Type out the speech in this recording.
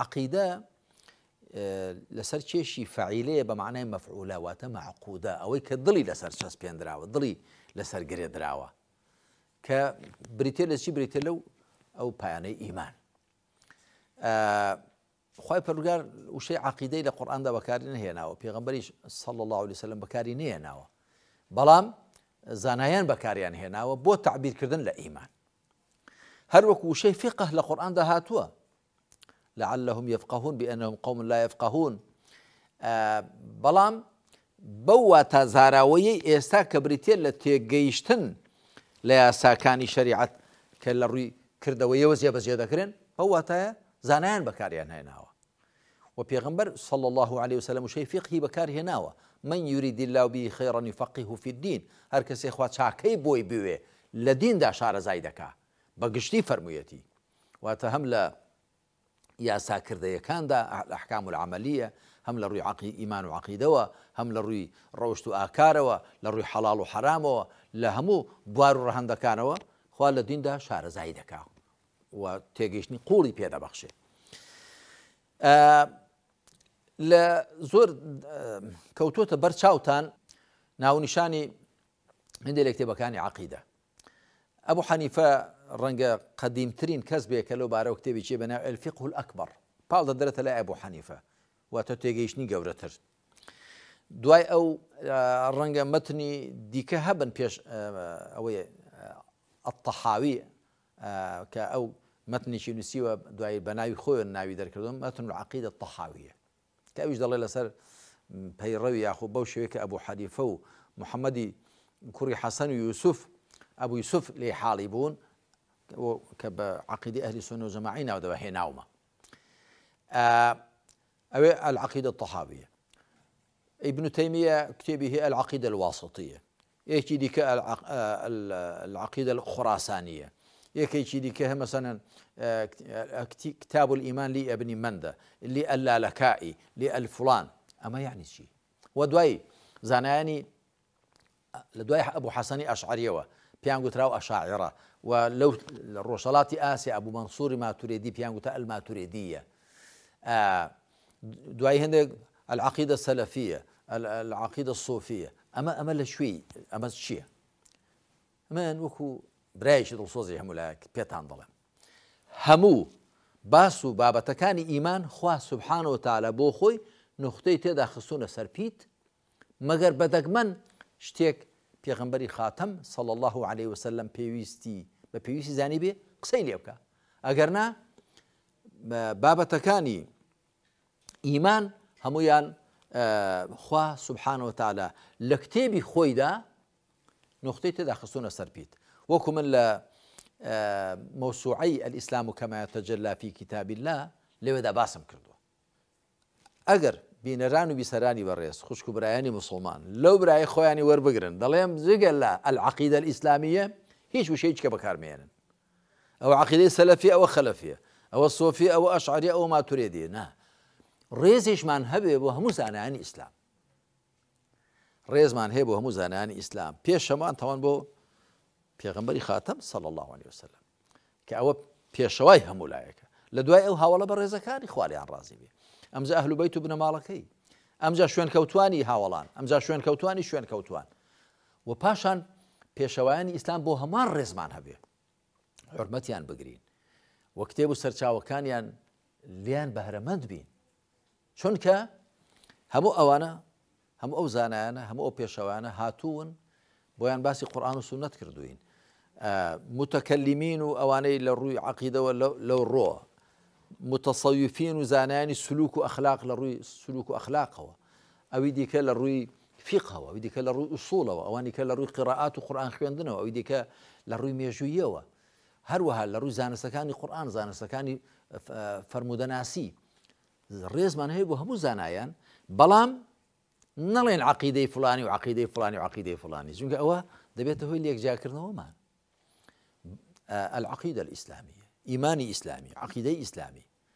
عقيدة آه، لەسەر کێشی بمعنى مفعولة معنای معقوده معقودا ئەوەی کە لسر لەسەر چەس دراوه دڵی لسر گرێ دراوه کە بریتێ لە چی بریتە لەو ئەو پایانەی ئیمان آه، خی پەرگار لقرآن عقیدەی لە قورآاندا بەکاری نهێناوە پێغمبەریش سەڵ الله علی سلم بەکاری نهێناوە بەڵام زانایان بەکاریان هێناوە بۆ تعبیرکردن لە ئیمان هەروەک وشەی فقه لقرآن دا هاتوا لعلهم يفقهون بأنهم قوم لا يفقهون آه، بەڵام بەو واتە زاراوەیە ئێستا کە بریتێ لە تێگەیشتن لە یاساکانی شریعت کە لە ڕووی کردەوەیەوە زیە بەزیێ دەکرێن ئەو واتایە زانایان بەکاریان هێناوە صلى الله عليه وسلم شەی فقهی بكاري هێناوە من يريد الله به خيرا و في الدين هركس خوا شاكي بوي بوي لدين دا شارەزای زايدكا بقشتي فرميتي واتهم لأ یاساکردەیەکاندا ئەحکام و عملیە هەم لە ڕووی عقی ئیمان و عقیدەوە هەم لە ڕووی ڕەوشت و ئاکارەوە لە ڕووی حەڵال و حرامەوە لە هەموو بوار و ڕەهندەکانەوە خوا لە دیندا شارەزایی دەکا و تێگەیشتنی قوڵی پێدەبەخشێ لە زۆر کەوتۆتە بەرچاوتان ناونیشانی هەندێک لە کتێبەکانی عقیدە ئەبوو حەنیفە ڕەنگە قەدیمترین کەس بێکە لەو بارە کتێبی چێ بەناو ئەلفیق ئەکبەر پاڵ دەدرێتە لای ئەبوو حەنیفە واتە تێگەیشتنی گەورەتر دوای ئەو ڕەنگە متنی هبن هەبن پێش ئەوەی ئەتەحاوی او ئەو متنیشی نووسیوە دوای بەناوی خۆیان ناوی دەرکردم مەتن و عقیدە تەحاویە کەویش دەڵێ لەسەر پەیڕەوی یاخۆ بەو شوێکە ئەبوو حەریفە و محەممەدی کوڕی حەسەن يوسف یوسف ئەبوو عقيدة أهل السنة والجماعة ناودا وهي ناومة آه، أو العقيدة الطحابية ابن تيمية كتابه العقيدة الواسطية يكي ديك آه، العقيدة الخراسانية يكي ديك مثلا آه، كتاب الإيمان لابن مندة لألالكائي لألفلان أما يعني شيء ودوي زاناني لدوي أبو حسني أشعريوه پیان گوترا و ئەشاعرە و لەو ڕۆژەڵاتی ئاسیا ئەبوو منسووری ماتورێدی پیان گوتە ئەل ماتورێدیە آه، دواي هەندێک العقيدة السلفية العقيدة الصوفية أما أما شوي أما شيء چییە؟ من وەکو برایشی دڵسۆزی هەمولایك پێتان دەڵێم هەموو باس و بابەتەکانی ئیمان خوا سبحانەوە تاالە بۆ خۆی نقطەی تێدا سربيت مگر بدك من شتيك پیغمبری خاتم صلی اه، اه، الله عليه وسلم پێویستی بە به زانی بێ قسەی لێ بکە ئەگەرنا بابەتەکانی ئیمان هەمویان خوا سبحانەوە تاالە لە کتێبی خۆیدا نقطەی تێدا خستونە سەرپیت وەکو من لە مەوسوعی ئەلئیسلام و کەمایەتە جەلا فی کتابی لا لەوێدا باسم کردووە ئەگەر بینەران و بیسەرانی بەڕێز خوشک و برایانی مسلمان لەو برای خۆیانی وەربگرن دەڵێم زگەل لە العقیدە ئیسلامیە هیچ وشەیەکە بەکارمێنن ئەو عقیدەی سەلەفی ئەوە خەلەفیە ئەوە سۆفی ئەوە ئەشعری ئەوە ماتورێ دێ نا ڕێزیشمان هەبێ بۆ هەموو زانانی ئیسلام ڕێزمان هەیە بۆ هەموو زانانی ئیسلام پێش هەمان تەوان بۆ پێغمبەری خاتم سەڵ الله عليه وسلم کە ئەوە پێشەوای هەمولایەکە لە دوای ئەو هاوڵە بە ڕێزەکانی خوالیان ڕازی بێ ئەمجا ئەهلوبەیت و بنەماڵەکەی ئەمجا شوێن کەوتانی هاوڵان ئەمجا شوێن کەوتانی شوێن کەوتوان و پاشان پێشەوایانی ئیسلام بۆ هەمان ڕێزمان هەبێ حرمەتیان بگرین وە کتێب و سەرچاوەکانیان لیان بەهرەمەند بین چونکە هەموو ئەوانە هەموو ئەو زانایانە هەموو ئەو پێشەوانە هاتوون بۆیان باسی قورآان و سونەت کردوین متەکەلیمین و ئەوانەی لە ڕووی عقیدەوە لەو ڕۆ متصيفين وزاناني سلوك أخلاق لروي سلوك لە هو سلوک و ئەخلاقەوە ئەوی دیکە لە ڕووی روي ئەوی او لە ڕووی ئووسڵەوە ئەوانی کە لە ڕووی قڕعات و قورآان خوێندنەوە ئەوی دیکە لە ڕووی مێژوویەوە هەروەها لە ڕووی زانستەکانی قورآان زانستەکانی فەرمودەناسی ڕێزمان هەیە بۆ هەموو زانایان فلاني وعقيده فلاني فلانی و عقیدەی فلانی و عقیدەی فلانی العقيدة الإسلامية إيماني إسلامي عقيدة إسلامي